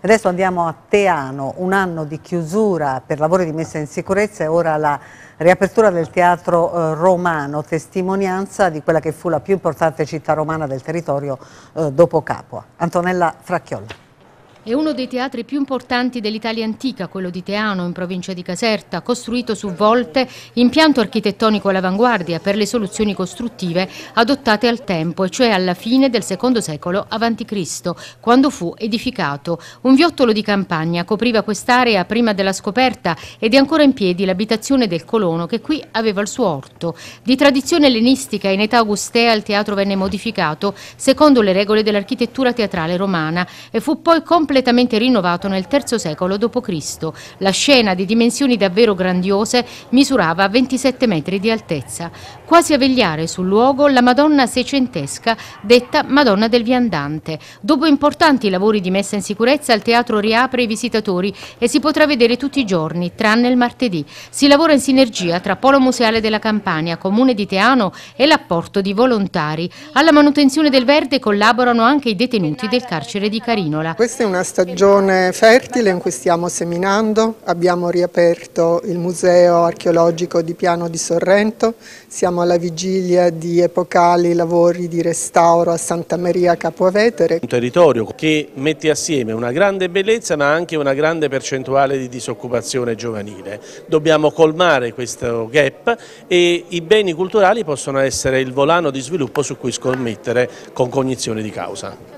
Adesso andiamo a Teano, un anno di chiusura per lavori di messa in sicurezza e ora la riapertura del teatro eh, romano, testimonianza di quella che fu la più importante città romana del territorio eh, dopo Capua. Antonella Fracchiolla. È uno dei teatri più importanti dell'Italia antica, quello di Teano, in provincia di Caserta, costruito su volte, impianto architettonico all'avanguardia per le soluzioni costruttive adottate al tempo, e cioè alla fine del secondo secolo a.C., quando fu edificato. Un viottolo di campagna copriva quest'area prima della scoperta ed è ancora in piedi l'abitazione del colono che qui aveva il suo orto. Di tradizione ellenistica, in età augustea il teatro venne modificato secondo le regole dell'architettura teatrale romana e fu poi completato completamente rinnovato nel III secolo d.C. La scena di dimensioni davvero grandiose misurava 27 metri di altezza. Quasi a vegliare sul luogo la Madonna seicentesca, detta Madonna del Viandante. Dopo importanti lavori di messa in sicurezza, il teatro riapre i visitatori e si potrà vedere tutti i giorni, tranne il martedì. Si lavora in sinergia tra Polo Museale della Campania, Comune di Teano e l'apporto di volontari. Alla manutenzione del verde collaborano anche i detenuti del carcere di Carinola. Questa è una una stagione fertile in cui stiamo seminando, abbiamo riaperto il museo archeologico di Piano di Sorrento, siamo alla vigilia di epocali lavori di restauro a Santa Maria Capovetere. Un territorio che mette assieme una grande bellezza ma anche una grande percentuale di disoccupazione giovanile. Dobbiamo colmare questo gap e i beni culturali possono essere il volano di sviluppo su cui scommettere con cognizione di causa.